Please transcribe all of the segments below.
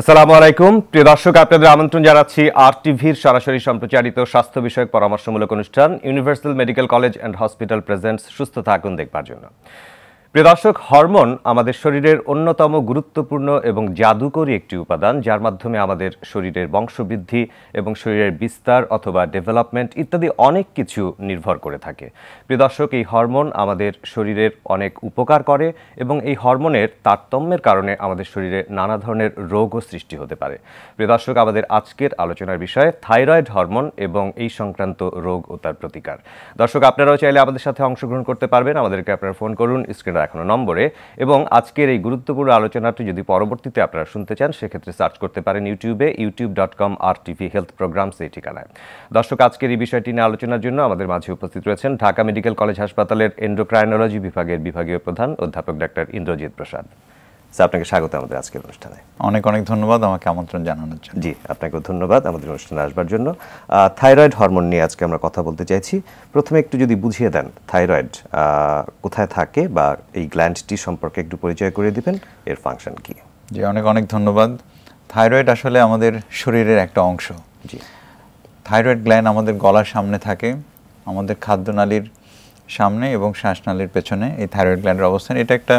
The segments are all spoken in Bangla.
আসসালামু আলাইকুম প্রিয় দর্শক আপনাদের আমন্ত্রণ জানাচ্ছি আর টিভির সরাসরি সম্প্রচারিত স্বাস্থ্য বিষয়ক পরামর্শমূলক অনুষ্ঠান universal medical college and hospital presents সুস্থ থাকুন দেখবার জন্য দর্শক হরমোন আমাদের শরীরের অন্যতম গুরুত্বপূর্ণ এবং জাদুকরী একটি উপাদান যার মাধ্যমে আমাদের শরীরের বংশবৃদ্ধি এবং শরীরের বিস্তার অথবা ডেভেলপমেন্ট ইত্যাদি অনেক কিছু নির্ভর করে থাকে দর্শক এই হরমোন আমাদের শরীরের অনেক উপকার করে এবং এই হরমোনের তারতম্যের কারণে আমাদের শরীরে নানা ধরনের রোগও সৃষ্টি হতে পারে দর্শক আমাদের আজকের আলোচনার বিষয় থাইরয়েড হরমোন এবং এই সংক্রান্ত রোগ ও তার প্রতিকার দর্শক আপনারাও চাইলে আমাদের সাথে অংশগ্রহণ করতে পারবেন আমাদেরকে আপনারা ফোন করুন স্ক্রিনে এখনও নম্বরে এবং আজকের এই গুরুত্বপূর্ণ আলোচনাটি যদি পরবর্তীতে আপনারা শুনতে চান সেক্ষেত্রে সার্চ করতে পারেন ইউটিউবে ইউটিউব ডট কম আর টিভি হেলথ প্রোগ্রামস এই ঠিকানায় দর্শক আজকের এই বিষয়টি নিয়ে আলোচনার জন্য আমাদের মাঝে উপস্থিত রয়েছেন ঢাকা মেডিকেল কলেজ হাসপাতালের এন্ডোক্রাইনোলজি বিভাগের বিভাগীয় প্রধান অধ্যাপক ডাক্তার ইন্দ্রজিৎ প্রসাদ আপনাকে স্বাগত আমাদের আজকের অনুষ্ঠানে অনেক অনেক ধন্যবাদ আমাকে আমন্ত্রণ জানানোর জন্য জি আপনাকেও ধন্যবাদ আমাদের অনুষ্ঠানে আসবার জন্য থাইরয়েড হরমোন নিয়ে আজকে আমরা কথা বলতে চাইছি প্রথমে একটু যদি বুঝিয়ে দেন থাইরয়েড কোথায় থাকে বা এই গ্ল্যান্ডটি সম্পর্কে একটু পরিচয় করে দিবেন এর ফাংশন কি জি অনেক অনেক ধন্যবাদ থাইরয়েড আসলে আমাদের শরীরের একটা অংশ জি থাইরয়েড গ্ল্যান্ড আমাদের গলার সামনে থাকে আমাদের খাদ্যনালীর সামনে এবং শ্বাসনালীর পেছনে এই থাইরয়েড গ্ল্যান্ডের অবস্থান এটা একটা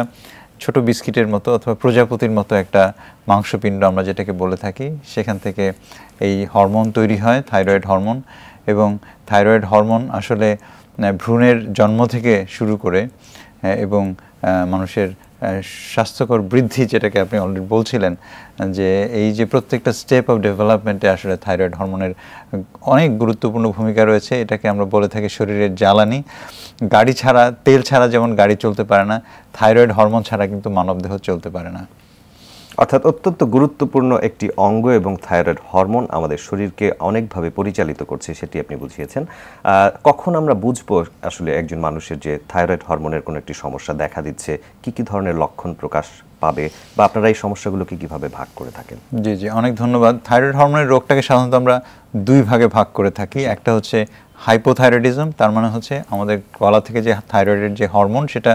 ছোট বিস্কিটের মতো অথবা প্রজাপতির মতো একটা মাংসপিণ্ড আমরা যেটাকে বলে থাকি সেখান থেকে এই হরমোন তৈরি হয় থাইরয়েড হরমোন এবং থাইরয়েড হরমোন আসলে ভ্রূণের জন্ম থেকে শুরু করে এবং মানুষের স্বাস্থ্যকর বৃদ্ধি যেটাকে আপনি অলরেডি বলছিলেন যে এই যে প্রত্যেকটা স্টেপ অফ ডেভেলপমেন্টে আসলে থাইরয়েড হরমোনের অনেক গুরুত্বপূর্ণ ভূমিকা রয়েছে এটাকে আমরা বলে থাকি শরীরের জ্বালানি গাড়ি ছাড়া তেল ছাড়া যেমন গাড়ি চলতে পারে না থাইরয়েড হরমোন ছাড়া কিন্তু মানবদেহ চলতে পারে না অর্থাৎ অত্যন্ত গুরুত্বপূর্ণ একটি অঙ্গ এবং থাইরয়েড হরমোন আমাদের শরীরকে অনেকভাবে পরিচালিত করছে সেটি আপনি বুঝিয়েছেন কখন আমরা বুঝব আসলে একজন মানুষের যে থাইরয়েড হরমোনের কোনো একটি সমস্যা দেখা দিচ্ছে কি কি ধরনের লক্ষণ প্রকাশ পাবে বা আপনারা এই সমস্যাগুলোকে কীভাবে ভাগ করে থাকেন জি জি অনেক ধন্যবাদ থাইরয়েড হরমোনের রোগটাকে সাধারণত আমরা দুই ভাগে ভাগ করে থাকি একটা হচ্ছে হাইপোথাইরয়েডিজম তার মানে হচ্ছে আমাদের গলা থেকে যে থাইরয়েডের যে হরমোন সেটা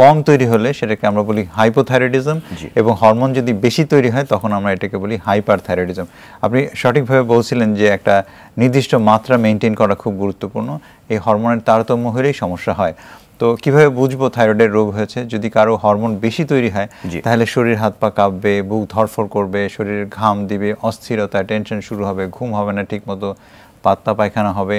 কম তৈরি হলে সেটাকে আমরা বলি হাইপোথাইরয়েডিজম এবং হরমোন যদি বেশি তৈরি হয় তখন আমরা এটাকে বলি হাইপারথাইরয়েডিজম আপনি সঠিকভাবে বলছিলেন যে একটা নির্দিষ্ট মাত্রা মেনটেন করা খুব গুরুত্বপূর্ণ এই হরমোনের তারতম্য হলেই সমস্যা হয় তো কিভাবে বুঝবো থাইরয়েডের রোগ হয়েছে যদি কারো হরমোন বেশি তৈরি হয় তাহলে শরীর হাত পা কাঁপবে বুক ধরফর করবে শরীরের ঘাম দিবে অস্থিরতা টেনশন শুরু হবে ঘুম হবে না ঠিক মতো পাত্তা পায়খানা হবে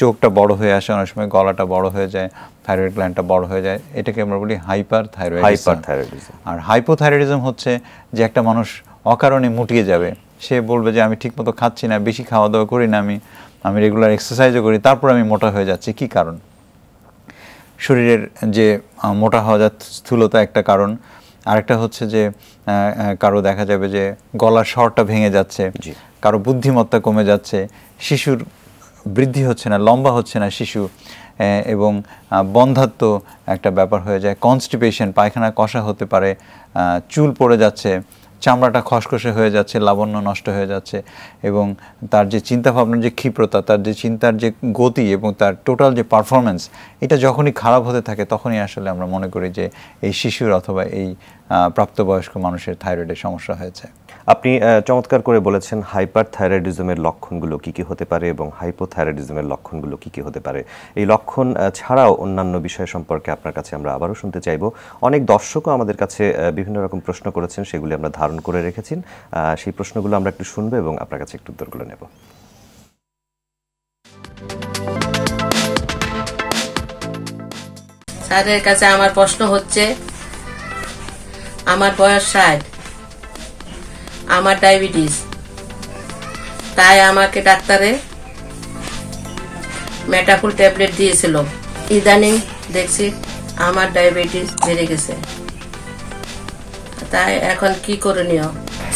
চোখটা বড় হয়ে আসে অনেক সময় গলাটা বড় হয়ে যায় থাইরয়েড গ্ল্যান্ডটা বড় হয়ে যায় এটাকে আমরা বলি হাইপার থাইরয়েড হাইপার থাইরয়েডিজম আর হাইপোথাইরয়েডিজম হচ্ছে যে একটা মানুষ অকারণে মুটিয়ে যাবে সে বলবে যে আমি ঠিকমতো খাচ্ছি না বেশি খাওয়া দাওয়া করি না আমি আমি রেগুলার এক্সারসাইজও করি তারপর আমি মোটা হয়ে যাচ্ছি কি কারণ শরীরের যে মোটা হওয়া যা স্থূলতা একটা কারণ আরেকটা হচ্ছে যে কারো দেখা যাবে যে গলার স্বরটা ভেঙে যাচ্ছে কারো বুদ্ধিমত্তা কমে যাচ্ছে শিশুর বৃদ্ধি হচ্ছে না লম্বা হচ্ছে না শিশু এবং বন্ধাত্ম একটা ব্যাপার হয়ে যায় কনস্টিপেশন পায়খানা কষা হতে পারে চুল পড়ে যাচ্ছে চামড়াটা খসখসে হয়ে যাচ্ছে লাবণ্য নষ্ট হয়ে যাচ্ছে এবং তার যে চিন্তাভাবনার যে ক্ষিপ্রতা তার যে চিন্তার যে গতি এবং তার টোটাল যে পারফরমেন্স এটা যখনই খারাপ হতে থাকে তখনই আসলে আমরা মনে করি যে এই শিশুর অথবা এই প্রাপ্তবয়স্ক মানুষের থাইরয়েডের সমস্যা হয়েছে আপনি চমৎকার করে বলেছেন হাইপার থাইরয়েডিজমের লক্ষণগুলো কী কী হতে পারে এবং হাইপোথাইরয়েডিজমের লক্ষণগুলো কী কী হতে পারে এই লক্ষণ ছাড়াও অন্যান্য বিষয় সম্পর্কে আপনার কাছে আমরা আবারও শুনতে চাইব অনেক দর্শকও আমাদের কাছে বিভিন্ন রকম প্রশ্ন করেছেন সেগুলি আমরা ধারণ করে রেখেছেন সেই প্রশ্নগুলো আমরা একটু শুনবো এবং আপনার কাছে একটু উত্তরগুলো নেব স্যারের কাছে আমার প্রশ্ন হচ্ছে আমার বয়স ষাট আমার ডায়াবেটিস তাই আমাকে ডাক্তারে মেটাফুল ট্যাবলেট দিয়েছিল ইদানিং দেখছি আমার ডায়াবেটিস বেড়ে গেছে তাই এখন কি করণীয়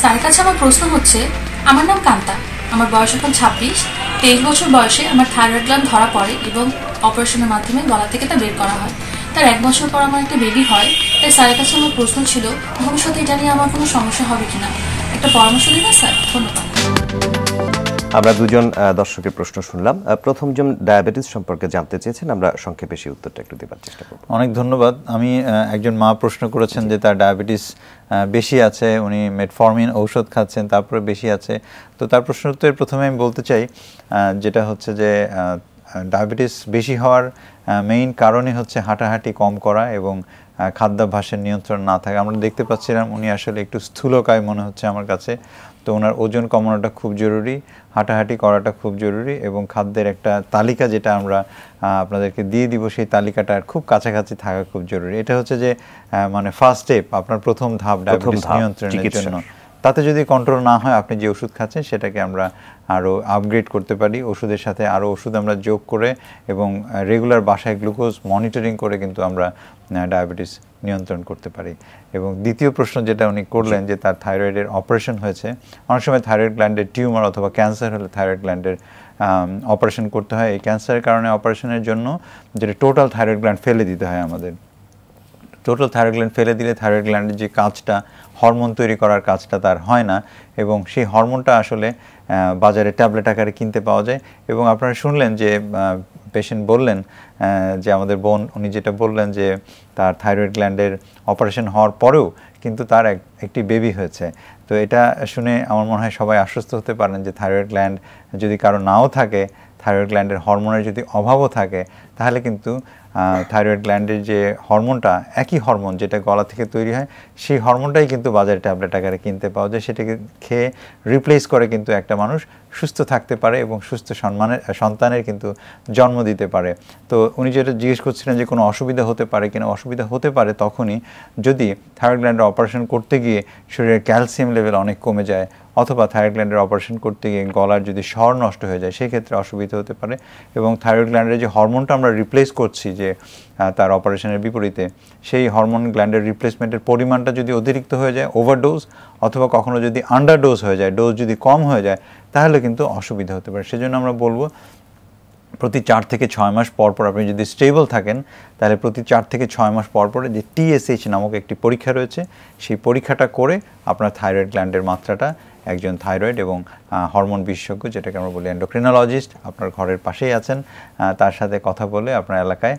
স্যার কাছে আচ্ছা, আমার প্রশ্ন হচ্ছে আমার নাম কান্তা আমার বয়স এখন ছাব্বিশ তেইশ বছর বয়সে আমার থাইরয়েড গ্ল্যান্ড ধরা পড়ে এবং অপারেশনের মাধ্যমে গলা থেকে তা বের করা হয় তার এক বছর পর আমার একটা বেবি হয় তাই স্যারের কাছে আমার প্রশ্ন ছিল ভবিষ্যতে এটা নিয়ে আমার কোনো সমস্যা হবে কিনা একটা পরামর্শ দিবেন স্যার ধন্যবাদ আমরা দুজন দর্শকের প্রশ্ন শুনলাম প্রথমজন ডায়াবেটিস সম্পর্কে জানতে চেয়েছেন আমরা সংক্ষেপে সেই উত্তরটা একটু দেওয়ার চেষ্টা করব অনেক ধন্যবাদ আমি একজন মা প্রশ্ন করেছেন যে তার ডায়াবেটিস বেশি আছে উনি মেটফর্মিন ঔষধ খাচ্ছেন তারপরে বেশি আছে তো তার প্রশ্ন উত্তরের প্রথমে আমি বলতে চাই যেটা হচ্ছে যে ডায়াবেটিস বেশি হওয়ার মেইন কারণই হচ্ছে হাঁটাহাঁটি কম করা এবং খাদ্যাভ্যাসের নিয়ন্ত্রণ না থাকে আমরা দেখতে পাচ্ছিলাম উনি আসলে একটু স্থূলকায় মনে হচ্ছে আমার কাছে তো ওনার ওজন কমানোটা খুব জরুরি হাঁটাহাঁটি করাটা খুব জরুরি এবং খাদ্যের একটা তালিকা যেটা আমরা আপনাদেরকে দিয়ে দিব সেই তালিকাটা খুব কাছাকাছি থাকা খুব জরুরি এটা হচ্ছে যে মানে ফার্স্ট স্টেপ আপনার প্রথম ধাপ ডায়াবেটিস নিয়ন্ত্রণের জন্য তাতে যদি কন্ট্রোল না হয় আপনি যে ওষুধ খাচ্ছেন সেটাকে আমরা আরও আপগ্রেড করতে পারি ওষুধের সাথে আরও ওষুধ আমরা যোগ করে এবং রেগুলার বাসায় গ্লুকোজ মনিটরিং করে কিন্তু আমরা ডায়াবেটিস নিয়ন্ত্রণ করতে পারি এবং দ্বিতীয় প্রশ্ন যেটা উনি করলেন যে তার থাইরয়েডের অপারেশন হয়েছে অনেক সময় থাইরয়েড গ্ল্যান্ডের টিউমার অথবা ক্যান্সার হলে থাইরয়েড গ্ল্যান্ডের অপারেশন করতে হয় এই ক্যান্সারের কারণে অপারেশনের জন্য যেটা টোটাল থাইরয়েড গ্ল্যান্ড ফেলে দিতে হয় আমাদের টোটাল থাইরয়েড গ্ল্যান্ড ফেলে দিলে থাইরয়েড গ্ল্যান্ডের যে কাজটা হরমোন তৈরি করার কাজটা তার হয় না এবং সেই হরমোনটা আসলে বাজারে ট্যাবলেট আকারে কিনতে পাওয়া যায় এবং আপনারা শুনলেন যে পেশেন্ট বললেন যে আমাদের বোন উনি যেটা বললেন যে তার থাইরয়েড গ্ল্যান্ডের অপারেশন হওয়ার পরেও কিন্তু তার এক একটি বেবি হয়েছে তো এটা শুনে আমার মনে হয় সবাই আশ্বস্ত হতে পারেন যে থাইরয়েড গ্ল্যান্ড যদি কারো নাও থাকে থাইরয়েড গ্ল্যান্ডের হরমোনের যদি অভাবও থাকে তাহলে কিন্তু থাইরয়েড গ্ল্যান্ডের যে হরমোনটা একই হরমোন যেটা গলা থেকে তৈরি হয় সেই হরমোনটাই কিন্তু বাজারে ট্যাবলেট আকারে কিনতে পাওয়া যায় সেটাকে খেয়ে রিপ্লেস করে কিন্তু একটা মানুষ সুস্থ থাকতে পারে এবং সুস্থ সম্মানের সন্তানের কিন্তু জন্ম দিতে পারে তো উনি যেটা জিজ্ঞেস করছিলেন যে কোনো অসুবিধা হতে পারে কিনা অসুবিধা হতে পারে তখনই যদি থাইরয়েড গ্ল্যান্ডের অপারেশন করতে গিয়ে শরীরের ক্যালসিয়াম লেভেল অনেক কমে যায় অথবা থাইরয়েড গ্ল্যান্ডের অপারেশন করতে গিয়ে গলার যদি স্বর নষ্ট হয়ে যায় সেক্ষেত্রে অসুবিধা হতে পারে এবং থাইরয়েড গ্ল্যান্ডের যে হরমোনটা আমরা রিপ্লেস করছি যে তার অপারেশনের বিপরীতে সেই হরমোন গ্ল্যান্ডের রিপ্লেসমেন্টের পরিমাণটা যদি অতিরিক্ত হয়ে যায় ওভারডোজ অথবা কখনো যদি আন্ডারডোজ হয়ে যায় ডোজ যদি কম হয়ে যায় তাহলে কিন্তু অসুবিধা হতে পারে সেজন্য আমরা বলবো প্রতি চার থেকে ছয় মাস পর পর আপনি যদি স্টেবল থাকেন তাহলে প্রতি চার থেকে ছয় মাস পর পরে যে টিএসএইচ নামক একটি পরীক্ষা রয়েছে সেই পরীক্ষাটা করে আপনার থাইরয়েড গ্ল্যান্ডের মাত্রাটা একজন থাইরয়েড এবং হরমোন বিশেষজ্ঞ যেটাকে আমরা বলি এন্ডোক্রিনোলজিস্ট আপনার ঘরের পাশেই আছেন তার সাথে কথা বলে আপনার এলাকায়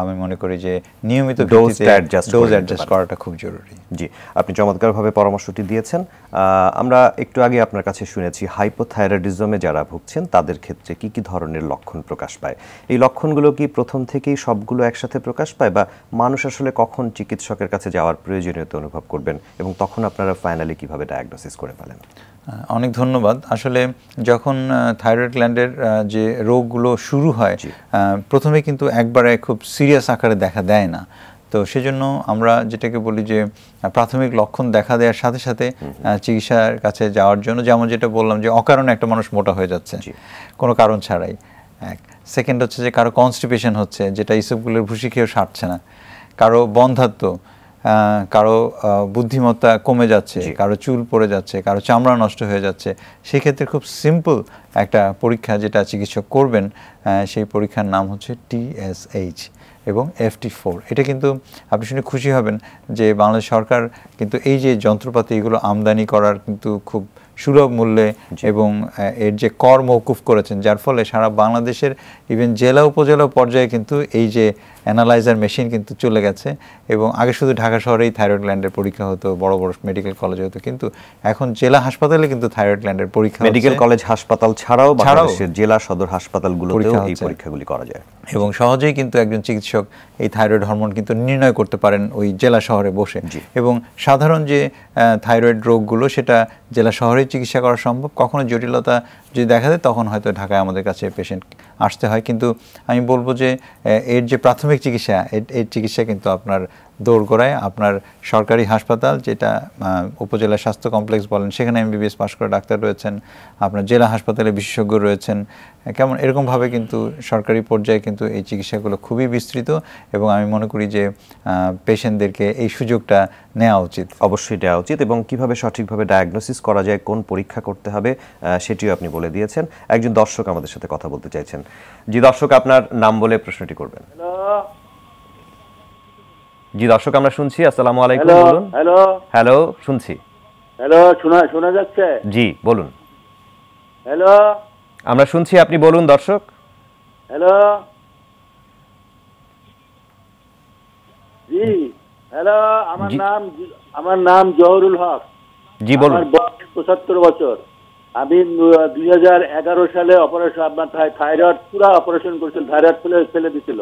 আমি মনে করি যে নিয়মিত ডোজ অ্যাডজাস্ট করাটা খুব জরুরি জি আপনি চমৎকারভাবে পরামর্শটি দিয়েছেন আমরা একটু আগে আপনার কাছে শুনেছি হাইপোথাইরয়েডিজমে যারা ভুগছেন তাদের ক্ষেত্রে কি কি ধরনের লক্ষণ প্রকাশ পায় এই লক্ষণগুলো কি প্রথম থেকেই সবগুলো একসাথে প্রকাশ পায় বা মানুষ আসলে কখন চিকিৎসকের কাছে যাওয়ার প্রয়োজনীয়তা অনুভব করবেন এবং তখন আপনারা ফাইনালি কিভাবে ডায়াগনোসিস করে ফেলেন অনেক ধন্যবাদ আসলে যখন থাইরয়েড গ্ল্যান্ডের যে রোগগুলো শুরু হয় প্রথমে কিন্তু একবারে খুব সিরিয়াস আকারে দেখা দেয় না তো সেজন্য আমরা যেটাকে বলি যে প্রাথমিক লক্ষণ দেখা দেওয়ার সাথে সাথে চিকিৎসার কাছে যাওয়ার জন্য যেমন যেটা বললাম যে অকারণে একটা মানুষ মোটা হয়ে যাচ্ছে কোনো কারণ ছাড়াই এক সেকেন্ড হচ্ছে যে কারো কনস্টিপেশন হচ্ছে যেটা এইসবগুলোর ভুসি খেয়েও সারছে না কারো বন্ধাত্ম কারো বুদ্ধিমত্তা কমে যাচ্ছে কারো চুল পড়ে যাচ্ছে কারো চামড়া নষ্ট হয়ে যাচ্ছে সেক্ষেত্রে খুব সিম্পল একটা পরীক্ষা যেটা চিকিৎসক করবেন সেই পরীক্ষার নাম হচ্ছে টিএসএইচ এবং এফ টি ফোর এটা কিন্তু আপনি শুনে খুশি হবেন যে বাংলাদেশ সরকার কিন্তু এই যে যন্ত্রপাতি এগুলো আমদানি করার কিন্তু খুব সুলভ মূল্যে এবং এর যে কর মৌকুফ করেছেন যার ফলে সারা বাংলাদেশের ইভেন জেলা উপজেলা পর্যায়ে কিন্তু এই যে অ্যানালাইজার মেশিন কিন্তু চলে গেছে এবং আগে শুধু ঢাকা শহরেই থাইরয়েড গ্ল্যান্ডের পরীক্ষা হতো বড় বড় মেডিকেল কলেজ হতো কিন্তু এখন জেলা হাসপাতালে কিন্তু থাইরয়েড গ্ল্যান্ডের পরীক্ষা মেডিকেল কলেজ হাসপাতাল ছাড়াও বাংলাদেশের জেলা সদর হাসপাতালগুলোতেও এই পরীক্ষাগুলি করা যায় এবং সহজেই কিন্তু একজন চিকিৎসক এই থাইরয়েড হরমোন কিন্তু নির্ণয় করতে পারেন ওই জেলা শহরে বসে এবং সাধারণ যে থাইরয়েড রোগগুলো সেটা জেলা শহরেই চিকিৎসা করা সম্ভব কখনো জটিলতা যদি দেখা যায় তখন হয়তো ঢাকায় আমাদের কাছে পেশেন্ট আসতে হয় কিন্তু আমি বলবো যে এর যে প্রাথমিক প্রাথমিক চিকিৎসা এর চিকিৎসা কিন্তু আপনার দৌড়গোড়ায় আপনার সরকারি হাসপাতাল যেটা উপজেলা স্বাস্থ্য কমপ্লেক্স বলেন সেখানে এমবিবিএস পাশ করা ডাক্তার রয়েছেন আপনার জেলা হাসপাতালে বিশেষজ্ঞ রয়েছেন কেমন এরকমভাবে কিন্তু সরকারি পর্যায়ে কিন্তু এই চিকিৎসাগুলো খুবই বিস্তৃত এবং আমি মনে করি যে পেশেন্টদেরকে এই সুযোগটা নেওয়া উচিত অবশ্যই দেওয়া উচিত এবং কিভাবে সঠিকভাবে ডায়াগনোসিস করা যায় কোন পরীক্ষা করতে হবে সেটিও আপনি বলে দিয়েছেন একজন দর্শক আমাদের সাথে কথা বলতে চাইছেন জি দর্শক আপনার নাম বলে প্রশ্নটি করবেন জি দর্শক আমরা শুনছি আসসালামু আলাইকুম বলুন হ্যালো হ্যালো শুনছি হ্যালো শোনা শোনা যাচ্ছে জি বলুন হ্যালো আমরা শুনছি আপনি বলুন দর্শক হ্যালো জি হ্যালো আমার নাম আমার নাম জহরুল হক জি বলুন আমার বয়স পঁচাত্তর বছর আমি দুই সালে অপারেশন আপনার থাইরয়েড পুরো অপারেশন করেছিল থাইরয়েড ফেলে ফেলে দিছিল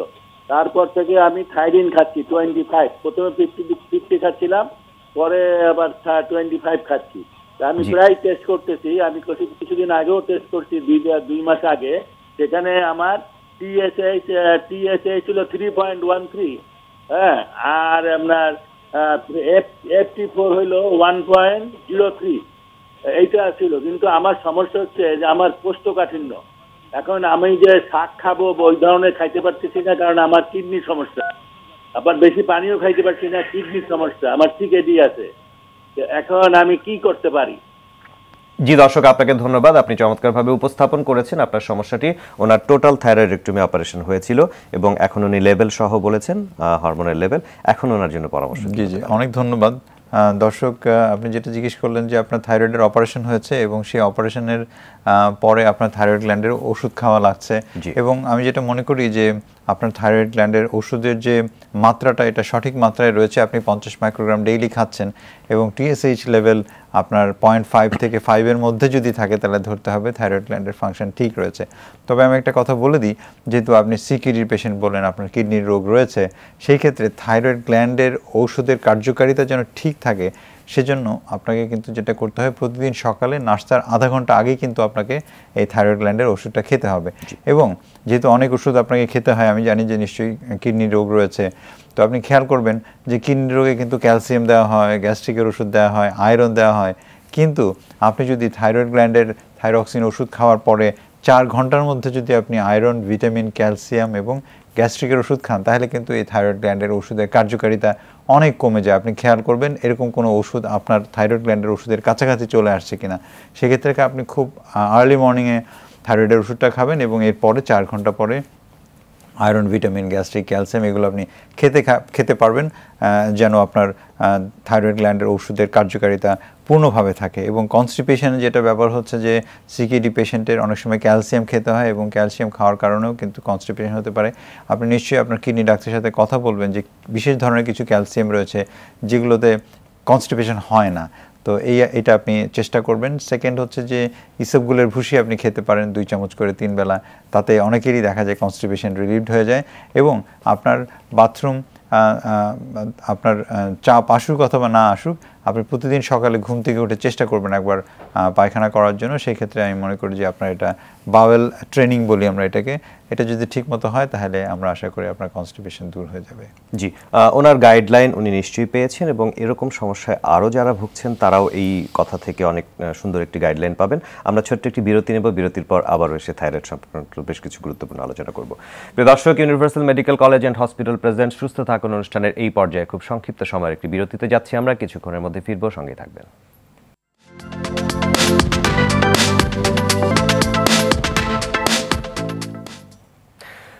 তারপর থেকে আমি থাইরিন খাচ্ছি টোয়েন্টি ফাইভ প্রথমে ফিফটি ফিফটি খাচ্ছিলাম পরে আবার টোয়েন্টি ফাইভ খাচ্ছি আমি প্রায় টেস্ট করতেছি আমি কিছুদিন আগেও টেস্ট করছি দুই দুই মাস আগে সেখানে আমার টিএসএইচ টিএসএইচ ছিল থ্রি পয়েন্ট ওয়ান থ্রি হ্যাঁ আর আপনার এফ টি ফোর হইল ওয়ান পয়েন্ট জিরো থ্রি এইটা ছিল কিন্তু আমার সমস্যা হচ্ছে যে আমার কোষ্ঠকাঠিন্য এখন আমি যে শাক খাবো ওই ধরনের খাইতে পারতেছি না কারণ আমার কিডনি সমস্যা আবার বেশি পানিও খাইতে পারছি না কিডনির সমস্যা আমার ঠিক এডি আছে এখন আমি কি করতে পারি জি দর্শক আপনাকে ধন্যবাদ আপনি চমৎকারভাবে উপস্থাপন করেছেন আপনার সমস্যাটি ওনার টোটাল থাইরয়েডেক্টমি অপারেশন হয়েছিল এবং এখন উনি লেভেল সহ বলেছেন হরমোনের লেভেল এখন ওনার জন্য পরামর্শ জি জি অনেক ধন্যবাদ দর্শক আপনি যেটা জিজ্ঞেস করলেন যে আপনার থাইরয়েডের অপারেশন হয়েছে এবং সেই অপারেশনের পরে আপনার থাইরয়েড গ্ল্যান্ডের ওষুধ খাওয়া লাগছে এবং আমি যেটা মনে করি যে আপনার থাইরয়েড গ্ল্যান্ডের ওষুধের যে মাত্রাটা এটা সঠিক মাত্রায় রয়েছে আপনি পঞ্চাশ মাইক্রোগ্রাম ডেইলি খাচ্ছেন এবং টিএসএইচ লেভেল আপনার পয়েন্ট ফাইভ থেকে ফাইভের মধ্যে যদি থাকে তাহলে ধরতে হবে থাইরয়েড গ্ল্যান্ডের ফাংশন ঠিক রয়েছে তবে আমি একটা কথা বলে দিই যেহেতু আপনি সিকিডির পেশেন্ট বলেন আপনার কিডনির রোগ রয়েছে সেই ক্ষেত্রে থাইরয়েড গ্ল্যান্ডের ওষুধের কার্যকারিতা যেন ঠিক থাকে সেজন্য আপনাকে কিন্তু যেটা করতে হয় প্রতিদিন সকালে নাস্তার আধা ঘন্টা আগেই কিন্তু আপনাকে এই থাইরয়েড গ্ল্যান্ডের ওষুধটা খেতে হবে এবং যেহেতু অনেক ওষুধ আপনাকে খেতে হয় আমি জানি যে নিশ্চয়ই কিডনি রোগ রয়েছে তো আপনি খেয়াল করবেন যে কিডনি রোগে কিন্তু ক্যালসিয়াম দেওয়া হয় গ্যাস্ট্রিকের ওষুধ দেওয়া হয় আয়রন দেওয়া হয় কিন্তু আপনি যদি থাইরয়েড গ্ল্যান্ডের থাইরক্সিন ওষুধ খাওয়ার পরে চার ঘন্টার মধ্যে যদি আপনি আয়রন ভিটামিন ক্যালসিয়াম এবং গ্যাস্ট্রিকের ওষুধ খান তাহলে কিন্তু এই থাইরয়েড গ্ল্যান্ডের ওষুধের কার্যকারিতা অনেক কমে যায় আপনি খেয়াল করবেন এরকম কোনো ওষুধ আপনার থাইরয়েড গ্ল্যান্ডের ওষুধের কাছাকাছি চলে আসছে কিনা সেক্ষেত্রে আপনি খুব আর্লি মর্নিংয়ে থাইরয়েডের ওষুধটা খাবেন এবং এরপরে চার ঘন্টা পরে আয়রন ভিটামিন গ্যাস্ট্রিক ক্যালসিয়াম এগুলো আপনি খেতে খেতে পারবেন যেন আপনার থাইরয়েড গ্ল্যান্ডের ওষুধের কার্যকারিতা পূর্ণভাবে থাকে এবং কনস্টিপেশনে যেটা ব্যাপার হচ্ছে যে সিকিডি পেশেন্টের অনেক সময় ক্যালসিয়াম খেতে হয় এবং ক্যালসিয়াম খাওয়ার কারণেও কিন্তু কনস্টিপেশন হতে পারে আপনি নিশ্চয়ই আপনার কিডনি ডাক্তারের সাথে কথা বলবেন যে বিশেষ ধরনের কিছু ক্যালসিয়াম রয়েছে যেগুলোতে কনস্টিপেশন হয় না তো এই এটা আপনি চেষ্টা করবেন সেকেন্ড হচ্ছে যে ইসবগুলের ভুসি আপনি খেতে পারেন দুই চামচ করে তিন বেলা তাতে অনেকেরই দেখা যায় কনস্টিপেশন রিলিভড হয়ে যায় এবং আপনার বাথরুম আপনার চাপ আসুক অথবা না আসুক আপনি প্রতিদিন সকালে ঘুম থেকে উঠে চেষ্টা করবেন একবার পায়খানা করার জন্য সেই ক্ষেত্রে আমি মনে করি যে আপনার এটা বাওয়েল ট্রেনিং বলি আমরা এটাকে এটা যদি ঠিকমতো হয় তাহলে আমরা আশা করি আপনার কনস্টিপেশন দূর হয়ে যাবে জি ওনার গাইডলাইন উনি নিশ্চয়ই পেয়েছেন এবং এরকম সমস্যায় আরও যারা ভুগছেন তারাও এই কথা থেকে অনেক সুন্দর একটি গাইডলাইন পাবেন আমরা ছোট্ট একটি বিরতি নেব বিরতির পর আবারও এসে থাইরয়েড সংক্রান্ত বেশ কিছু গুরুত্বপূর্ণ আলোচনা করব প্রিয় দর্শক universal medical college and hospital president সুস্থ থাকুন অনুষ্ঠানের এই পর্যায়ে খুব সংক্ষিপ্ত সময়ের একটি বিরতিতে যাচ্ছি আমরা কিছুক্ষণের মধ্যে মধ্যে ফিরব সঙ্গে থাকবেন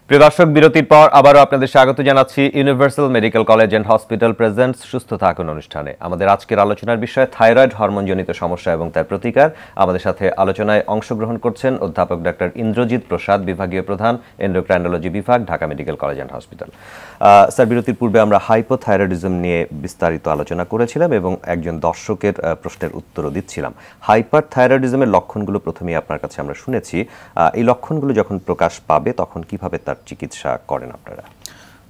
প্রিয় দর্শক বিরতির পর আবারও আপনাদের স্বাগত জানাচ্ছি universal medical college and hospital presents সুস্থ থাকুন অনুষ্ঠানে আমাদের আজকের আলোচনার বিষয় থাইরয়েড হরমোনজনিত সমস্যা এবং তার প্রতিকার আমাদের সাথে আলোচনায় অংশগ্রহণ করছেন অধ্যাপক ডাক্তার ইন্দ্রজিৎ প্রসাদ বিভাগীয় প্রধান এন্ডোক্রাইনোলজি বিভাগ Dhaka medical college and hospital sir বিরতির পূর্বে আমরা হাইপোথাইরয়েডিজম নিয়ে বিস্তারিত আলোচনা করেছিলাম এবং একজন দর্শকের প্রশ্নের উত্তরও দিচ্ছিলাম হাইপার থাইরয়েডিজমের লক্ষণগুলো প্রথমেই আপনার কাছে আমরা শুনেছি এই লক্ষণগুলো যখন প্রকাশ পাবে তখন কিভাবে তার চিকিৎসা করেন আপনারা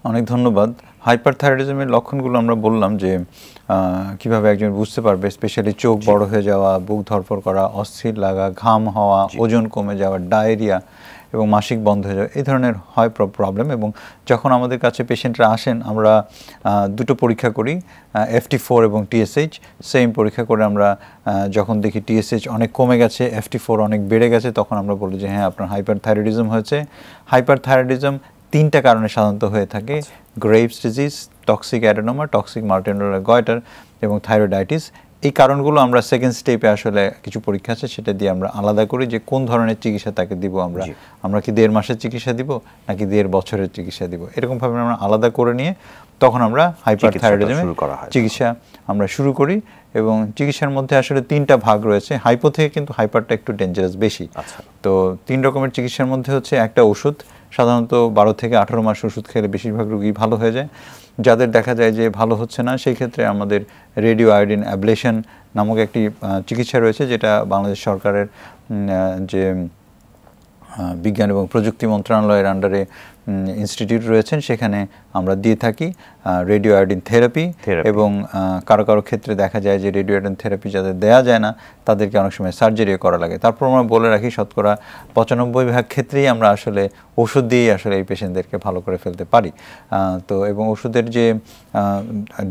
অনেক ধন্যবাদ হাইপার থাইরয়েডিজমের লক্ষণগুলো আমরা বললাম যে কিভাবে একজন বুঝতে পারবে স্পেশালি চোখ বড় হয়ে যাওয়া বুক ধরফর করা অস্থির লাগা ঘাম হওয়া ওজন কমে যাওয়া ডায়রিয়া এবং মাসিক বন্ধ হয়ে যাওয়া এই ধরনের হয় প্রবলেম এবং যখন আমাদের কাছে পেশেন্টরা আসেন আমরা দুটো পরীক্ষা করি এফটি ফোর এবং টিএসএইচ সেম পরীক্ষা করে আমরা যখন দেখি টিএসএইচ অনেক কমে গেছে এফটি ফোর অনেক বেড়ে গেছে তখন আমরা বলি যে হ্যাঁ আপনার হাইপার থাইরয়েডিজম হয়েছে হাইপার থাইরয়েডিজম তিনটা কারণে সাধারণত হয়ে থাকে Graves disease toxic adenoma toxic multinodular goitre এবং থাইরয়েডাইটিস এই কারণগুলো আমরা সেকেন্ড স্টেপে আসলে কিছু পরীক্ষা আছে সেটা দিয়ে আমরা আলাদা করি যে কোন ধরনের চিকিৎসা তাকে দিব আমরা আমরা কি দেড় মাসের চিকিৎসা দিব নাকি দেড় বছরের চিকিৎসা দিব এরকমভাবে আমরা আলাদা করে নিয়ে তখন আমরা হাইপার থাইরয়েডিজমে চিকিৎসা আমরা শুরু করি এবং চিকিৎসার মধ্যে আসলে তিনটা ভাগ রয়েছে হাইপো থেকে কিন্তু হাইপারটা একটু ডেঞ্জারাস বেশি আচ্ছা। তো তিন রকমের চিকিৎসার মধ্যে হচ্ছে একটা ওষুধ সাধারণত বারো থেকে আঠারো মাস ওষুধ খেলে বেশিরভাগ রোগী ভালো হয়ে যায় যাদের দেখা যায় যে ভালো হচ্ছে না সেই ক্ষেত্রে আমাদের রেডিও আয়োডিন অ্যাবলেশন নামক একটি চিকিৎসা রয়েছে যেটা বাংলাদেশ সরকারের যে বিজ্ঞান এবং প্রযুক্তি মন্ত্রণালয়ের আন্ডারে ইনস্টিটিউট রয়েছেন সেখানে আমরা দিয়ে থাকি রেডিও আয়োডিন থেরাপি এবং কারো কারো ক্ষেত্রে দেখা যায় যে রেডিও আয়োডিন থেরাপি যাদের দেওয়া যায় না তাদেরকে অনেক সময় সার্জারিও করা লাগে তারপর আমরা বলে রাখি শতকরা পঁচানব্বই ভাগ ক্ষেত্রেই আমরা আসলে ওষুধ দিয়েই আসলে এই পেশেন্টদেরকে ভালো করে ফেলতে পারি তো এবং ওষুধের যে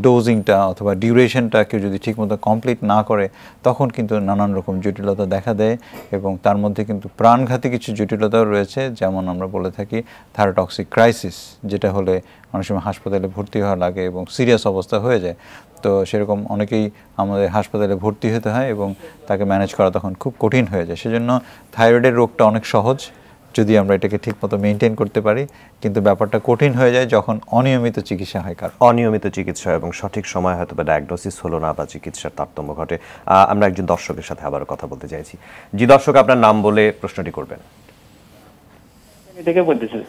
ডোজিংটা অথবা ডিউরেশনটা কেউ যদি ঠিকমতো কমপ্লিট না করে তখন কিন্তু নানান রকম জটিলতা দেখা দেয় এবং তার মধ্যে কিন্তু প্রাণঘাতী কিছু জটিলতাও রয়েছে যেমন আমরা বলে থাকি থাইরোটক্সিক ক্রাইসিস যেটা হলে অনেক সময় হাসপাতালে ভর্তি হওয়া লাগে এবং সিরিয়াস অবস্থা হয়ে যায় তো সেরকম অনেকেই আমাদের হাসপাতালে ভর্তি হতে হয় এবং তাকে ম্যানেজ করা তখন খুব কঠিন হয়ে যায় সেজন্য থাইরয়েডের রোগটা অনেক সহজ যদি আমরা এটাকে ঠিকমতো মেনটেন করতে পারি কিন্তু ব্যাপারটা কঠিন হয়ে যায় যখন অনিয়মিত চিকিৎসা হয় কারণ অনিয়মিত চিকিৎসা এবং সঠিক সময় হয়তো বা ডায়াগনোসিস হলো না বা চিকিৎসার তারতম্য ঘটে আমরা একজন দর্শকের সাথে আবারও কথা বলতে চাইছি জি দর্শক আপনার নাম বলে প্রশ্নটি করবেন এটাকে বলতেছি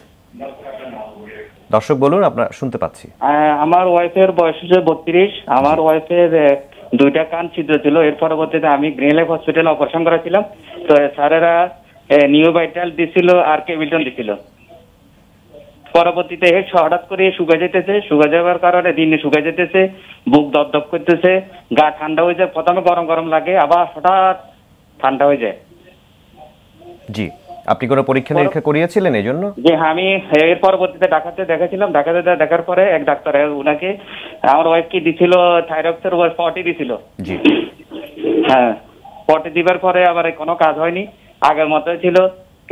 দর্শক বলুন আপনার শুনতে পাচ্ছি আমার ওয়াইফের বয়স হচ্ছে বত্রিশ আমার ওয়াইফের দুইটা কান ছিদ্র ছিল এর পরবর্তীতে আমি গ্রিন লাইফ হসপিটালে অপারেশন করেছিলাম তো স্যারেরা নিউ ভাইটাল দিছিল আর কেবিলটন দিছিল পরবর্তীতে হঠাৎ করে শুকা যেতেছে শুকা যাওয়ার কারণে দিনে শুকা যেতেছে বুক দপ করতেছে গা ঠান্ডা হয়ে যায় প্রথমে গরম গরম লাগে আবার হঠাৎ ঠান্ডা হয়ে যায় জি আপনি কোনো পরীক্ষা নিরীক্ষা করিয়েছিলেন এই জন্য যে আমি এর পরবর্তীতে ঢাকাতে দেখাছিলাম ঢাকাতে দেখার পরে এক ডাক্তার উনাকে আমার ওয়াইফকে দিছিল থাইরক্সের ওয়াইফ ফর্টি দিছিল জি হ্যাঁ ফর্টি দিবার পরে আবার কোনো কাজ হয়নি আগের মতো ছিল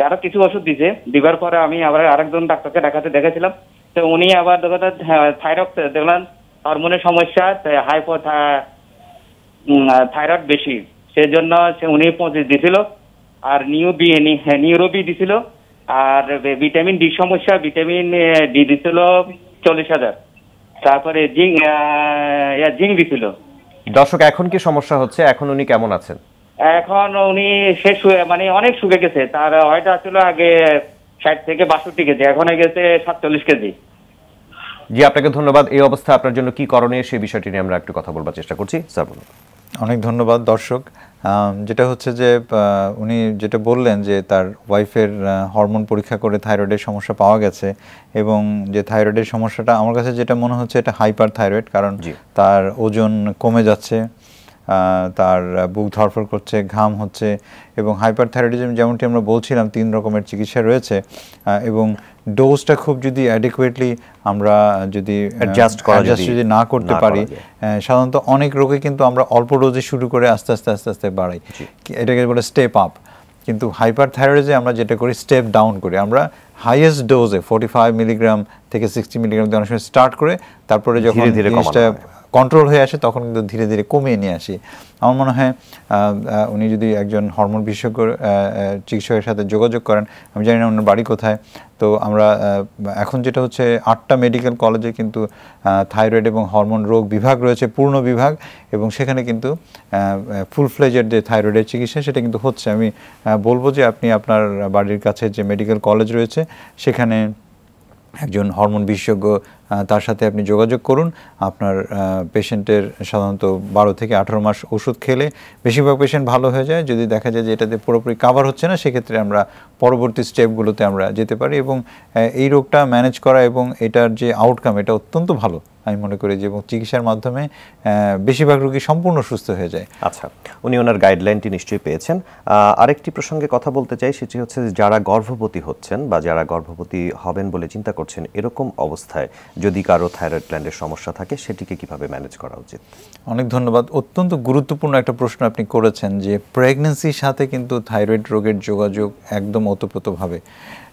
আরো কিছু ওষুধ দিছে দিবার পরে আমি আবার আরেকজন ডাক্তারকে ঢাকাতে দেখেছিলাম তো উনি আবার দেখো থাইরক্স দেখলাম হরমোনের সমস্যা হাইপো থাইরয়েড বেশি সেজন্য সে উনি পঁচিশ দিছিল আর নিউ বি হ্যাঁ, নিউরোবি দিছিল আর ভিটামিন ডি সমস্যা ভিটামিন ডি দিছিল চল্লিশ হাজার তারপরে জিং জিং দিছিল দর্শক এখন কি সমস্যা হচ্ছে এখন উনি কেমন আছেন এখন উনি শেষ হয়ে মানে অনেক শুকে গেছে তার হয়টা ছিল আগে ষাট থেকে বাষট্টি কেজি এখন গেছে সাতচল্লিশ কেজি জি আপনাকে ধন্যবাদ এই অবস্থা আপনার জন্য কি করণীয় সেই বিষয়টি নিয়ে আমরা একটু কথা বলবার চেষ্টা করছি স্যার অনেক ধন্যবাদ দর্শক যেটা হচ্ছে যে উনি যেটা বললেন যে তার ওয়াইফের হরমোন পরীক্ষা করে থাইরয়েডের সমস্যা পাওয়া গেছে এবং যে থাইরয়েডের সমস্যাটা আমার কাছে যেটা মনে হচ্ছে এটা হাইপার থাইরয়েড কারণ তার ওজন কমে যাচ্ছে তার বুক ধরফর করছে ঘাম হচ্ছে এবং হাইপার থাইরয়েডিজম যেমনটি আমরা বলছিলাম তিন রকমের চিকিৎসা রয়েছে এবং ডোজটা খুব যদি অ্যাডিকুয়েটলি আমরা যদি অ্যাডজাস্ট অ্যাডজাস্ট যদি না করতে পারি সাধারণত অনেক রোগে কিন্তু আমরা অল্প ডোজে শুরু করে আস্তে আস্তে আস্তে আস্তে বাড়াই এটাকে বলে স্টেপ আপ কিন্তু হাইপার থাইরয়েডে আমরা যেটা করি স্টেপ ডাউন করি আমরা হাইয়েস্ট ডোজে ফোর্টি ফাইভ মিলিগ্রাম থেকে সিক্সটি মিলিগ্রাম দিয়ে অনেক সময় স্টার্ট করে তারপরে যখন জিনিসটা কন্ট্রোল হয়ে আসে তখন কিন্তু ধীরে ধীরে কমিয়ে নিয়ে আসি আমার মনে হয় উনি যদি একজন হরমোন বিশেষজ্ঞ চিকিৎসকের সাথে যোগাযোগ করেন আমি জানি না ওনার বাড়ি কোথায় তো আমরা এখন যেটা হচ্ছে আটটা মেডিকেল কলেজে কিন্তু থাইরয়েড এবং হরমোন রোগ বিভাগ রয়েছে পূর্ণ বিভাগ এবং সেখানে কিন্তু ফুল ফ্লেজের যে থাইরয়েডের চিকিৎসা সেটা কিন্তু হচ্ছে আমি বলবো যে আপনি আপনার বাড়ির কাছে যে মেডিকেল কলেজ রয়েছে সেখানে একজন হরমোন বিশেষজ্ঞ তার সাথে আপনি যোগাযোগ করুন আপনার পেশেন্টের সাধারণত বারো থেকে আঠারো মাস ওষুধ খেলে বেশিরভাগ পেশেন্ট ভালো হয়ে যায় যদি দেখা যায় যে এটাতে পুরোপুরি কাভার হচ্ছে না সেক্ষেত্রে আমরা পরবর্তী স্টেপগুলোতে আমরা যেতে পারি এবং এই রোগটা ম্যানেজ করা এবং এটার যে আউটকাম এটা অত্যন্ত ভালো আমি মনে করি যে এবং চিকিৎসার মাধ্যমে বেশিরভাগ রোগী সম্পূর্ণ সুস্থ হয়ে যায় আচ্ছা উনি ওনার গাইডলাইনটি নিশ্চয়ই পেয়েছেন আরেকটি প্রসঙ্গে কথা বলতে চাই সেটি হচ্ছে যারা গর্ভবতী হচ্ছেন বা যারা গর্ভবতী হবেন বলে চিন্তা করছেন এরকম অবস্থায় যদি কারো থাইরয়েড গ্ল্যান্ডের সমস্যা থাকে সেটিকে কিভাবে ম্যানেজ করা উচিত অনেক ধন্যবাদ অত্যন্ত গুরুত্বপূর্ণ একটা প্রশ্ন আপনি করেছেন যে প্রেগনেন্সির সাথে কিন্তু থাইরয়েড রোগের যোগাযোগ একদম ওতপ্রোতভাবে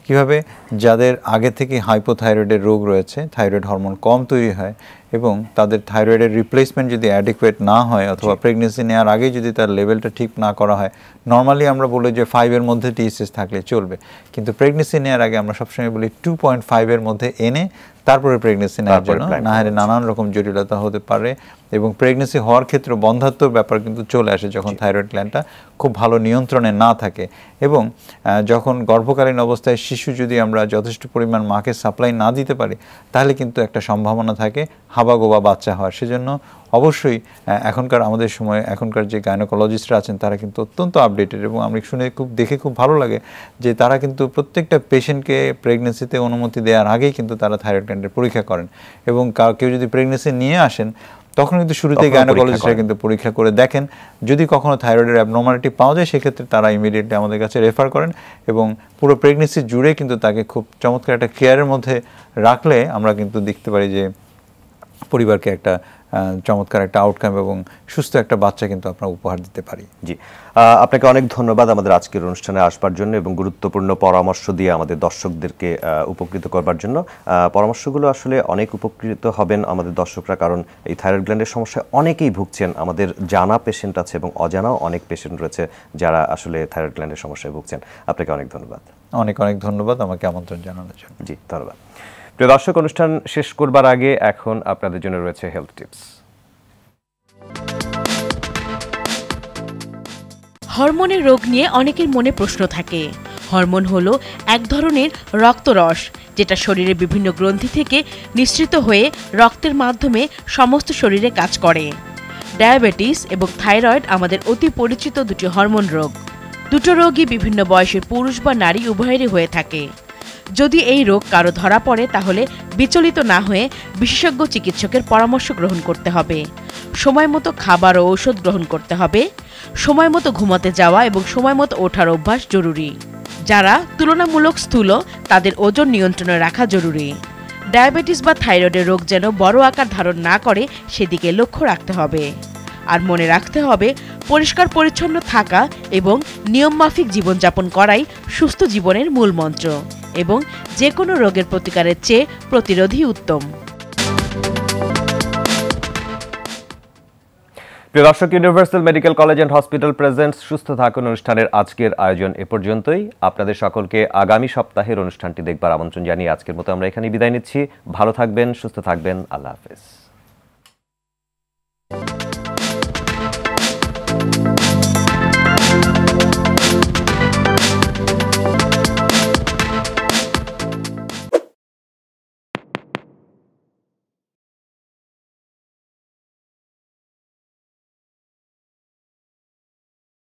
কিভাবে যাদের আগে থেকে হাইপোথাইরয়েডের রোগ রয়েছে থাইরয়েড হরমোন কম তৈরি হয় এবং তাদের থাইরয়েডের রিপ্লেসমেন্ট যদি অ্যাডিকুয়েট না হয় অথবা প্রেগনেন্সি নেওয়ার আগে যদি তার লেভেলটা ঠিক না করা হয় নর্মালি আমরা বলি যে ফাইভের মধ্যে টিএসএস থাকলে চলবে কিন্তু প্রেগনেন্সি নেওয়ার আগে আমরা সবসময় বলি টু পয়েন্ট ফাইভের মধ্যে এনে তারপরে প্রেগনেন্সি নেওয়ার জন্য না হলে নানান রকম জটিলতা হতে পারে এবং প্রেগনেন্সি হওয়ার ক্ষেত্রে বন্ধাত্মর ব্যাপার কিন্তু চলে আসে যখন থাইরয়েড গ্ল্যান্ডটা খুব ভালো নিয়ন্ত্রণে না থাকে এবং যখন গর্ভকালীন অবস্থায় শিশু যদি আমরা যথেষ্ট পরিমাণ মাকে সাপ্লাই না দিতে পারি তাহলে কিন্তু একটা সম্ভাবনা থাকে হাবাগোবা বাচ্চা হওয়ার সেজন্য অবশ্যই এখনকার আমাদের সময় এখনকার যে গাইনোকোলজিস্টরা আছেন তারা কিন্তু অত্যন্ত আপডেটেড এবং আমি শুনে খুব দেখে খুব ভালো লাগে যে তারা কিন্তু প্রত্যেকটা পেশেন্টকে প্রেগনেন্সিতে অনুমতি দেওয়ার আগেই কিন্তু তারা থাইরয়েড গ্ল্যান্ডের পরীক্ষা করেন এবং কেউ যদি প্রেগনেন্সি নিয়ে আসেন তখন কিন্তু শুরুতে গাইনোকোলজিস্টরা কিন্তু পরীক্ষা করে দেখেন যদি কখনো থাইরয়েডের অ্যাবনর্মালিটি পাওয়া যায় সেক্ষেত্রে তারা ইমিডিয়েটলি আমাদের কাছে রেফার করেন এবং পুরো প্রেগনেন্সি জুড়ে কিন্তু তাকে খুব চমৎকার একটা কেয়ারের মধ্যে রাখলে আমরা কিন্তু দেখতে পারি যে পরিবারকে একটা চমৎকার একটা আউটকাম এবং সুস্থ একটা বাচ্চা কিন্তু আপনার উপহার দিতে পারি জি আপনাকে অনেক ধন্যবাদ আমাদের আজকের অনুষ্ঠানে আসবার জন্য এবং গুরুত্বপূর্ণ পরামর্শ দিয়ে আমাদের দর্শকদেরকে উপকৃত করবার জন্য পরামর্শগুলো আসলে অনেক উপকৃত হবেন আমাদের দর্শকরা কারণ এই থাইরয়েড গ্ল্যান্ডের সমস্যায় অনেকেই ভুগছেন আমাদের জানা পেশেন্ট আছে এবং অজানাও অনেক পেশেন্ট রয়েছে যারা আসলে থাইরয়েড গ্ল্যান্ডের সমস্যায় ভুগছেন আপনাকে অনেক ধন্যবাদ অনেক অনেক ধন্যবাদ আমাকে আমন্ত্রণ জানানোর জন্য জি ধন্যবাদ প্রিয় দর্শক অনুষ্ঠান শেষ করবার আগে এখন আপনাদের জন্য রয়েছে হেলথ টিপস হরমোনের রোগ নিয়ে অনেকের মনে প্রশ্ন থাকে হরমোন হলো এক ধরনের রক্তরস যেটা শরীরের বিভিন্ন গ্রন্থি থেকে নিঃসৃত হয়ে রক্তের মাধ্যমে সমস্ত শরীরে কাজ করে ডায়াবেটিস এবং থাইরয়েড আমাদের অতি পরিচিত দুটি হরমোন রোগ দুটো রোগই বিভিন্ন বয়সের পুরুষ বা নারী উভয়েরই হয়ে থাকে যদি এই রোগ কারো ধরা পড়ে তাহলে বিচলিত না হয়ে বিশেষজ্ঞ চিকিৎসকের পরামর্শ গ্রহণ করতে হবে সময় মতো খাবার ও ঔষধ গ্রহণ করতে হবে সময় মতো ঘুমাতে যাওয়া এবং সময় মতো ওঠার অভ্যাস জরুরি যারা তুলনামূলক স্থূল তাদের ওজন নিয়ন্ত্রণে রাখা জরুরি ডায়াবেটিস বা থাইরয়েডের রোগ যেন বড় আকার ধারণ না করে সেদিকে লক্ষ্য রাখতে হবে আর মনে রাখতে হবে পরিষ্কার পরিচ্ছন্ন থাকা এবং নিয়মমাফিক জীবনযাপন করাই সুস্থ জীবনের মূল মন্ত্র এবং যে কোনো রোগের প্রতিকারের চেয়ে প্রতিরোধী উত্তম প্রিয় দর্শক universal medical college and hospital present সুস্থ থাকুন অনুষ্ঠানের আজকের আয়োজন এ পর্যন্তই আপনাদের সকলকে আগামী সপ্তাহের অনুষ্ঠানটি দেখবার আমন্ত্রণ জানিয়ে আজকের মতো আমরা এখানে বিদায় নিচ্ছি ভালো থাকবেন সুস্থ থাকবেন আল্লাহ হাফেজ